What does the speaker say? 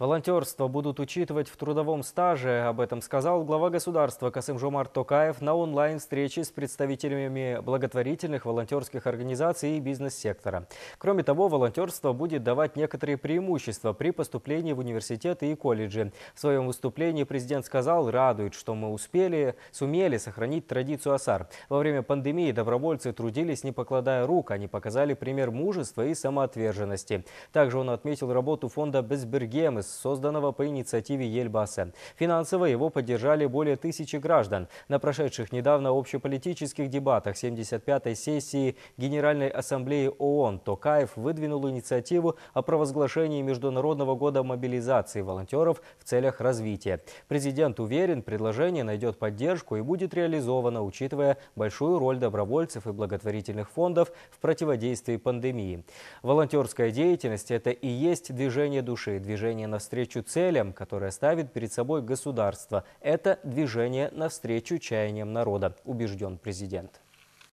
Волонтерство будут учитывать в трудовом стаже. Об этом сказал глава государства Касым Жомар Токаев на онлайн-встрече с представителями благотворительных волонтерских организаций и бизнес-сектора. Кроме того, волонтерство будет давать некоторые преимущества при поступлении в университеты и колледжи. В своем выступлении президент сказал, радует, что мы успели, сумели сохранить традицию АСАР. Во время пандемии добровольцы трудились, не покладая рук. Они показали пример мужества и самоотверженности. Также он отметил работу фонда Безбергемы созданного по инициативе Ельбаса. Финансово его поддержали более тысячи граждан. На прошедших недавно общеполитических дебатах 75-й сессии Генеральной Ассамблеи ООН Токаев выдвинул инициативу о провозглашении Международного года мобилизации волонтеров в целях развития. Президент уверен, предложение найдет поддержку и будет реализовано, учитывая большую роль добровольцев и благотворительных фондов в противодействии пандемии. Волонтерская деятельность – это и есть движение души, движение навстречу целям, которые ставит перед собой государство. Это движение навстречу чаяниям народа, убежден президент.